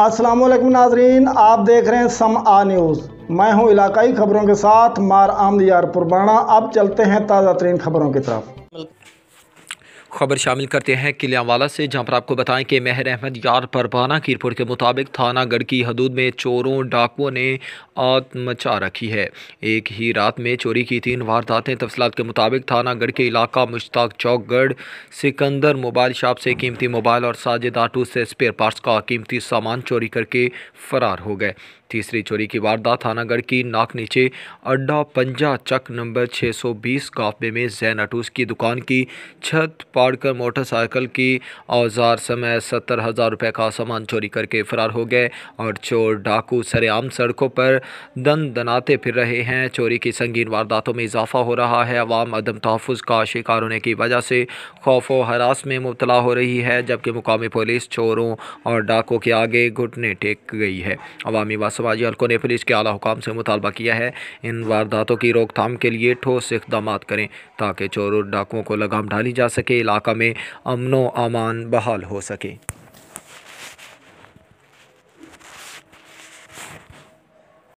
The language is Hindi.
अस्सलाम वालेकुम नाजरीन आप देख रहे हैं सम आ न्यूज़ मैं हूं इलाकाई खबरों के साथ मार आमद यार पुरबाना अब चलते हैं ताज़ा तरीन खबरों की तरफ खबर शामिल करते हैं किलियावाला से जहां पर आपको बताएं कि मेहर अहमद यार परवाना रिपोर्ट के मुताबिक थानागढ़ की हदूद में चोरों डाकुओं ने आग मचा रखी है एक ही रात में चोरी की तीन वारदातें तफसलत के मुताबिक थानागढ़ के इलाका मुश्ताक चौकगढ़ सिकंदर मोबाइल शॉप से कीमती मोबाइल और साजिद आटू से स्पेयर पार्ट्स का कीमती सामान चोरी करके फरार हो गए तीसरी चोरी की वारदात थानागढ़ की नाक नीचे अड्डा पंजा चक नंबर 620 सौ बीस में जैन अटूस की दुकान की छत कर मोटरसाइकिल की औजार समय सत्तर हज़ार रुपये का सामान चोरी करके फ़रार हो गए और चोर डाकू सरेआम सड़कों पर दन दनाते फिर रहे हैं चोरी की संगीन वारदातों में इजाफा हो रहा है अवाम अदम तहफ़ का शिकार होने की वजह से खौफ व हरास में मुबतला हो रही है जबकि मुकामी पुलिस चोरों और डाकों के आगे घुटने टेक गई है अवामी व समाजी हल्कों ने पुलिस के अली हुकाम से मुतालबा किया है इन वारदातों की रोकथाम के लिए ठोस इकदाम करें ताकि चोरों डाकुओं को लगाम ढाली जा सके इलाका में अमन अमान बहाल हो सके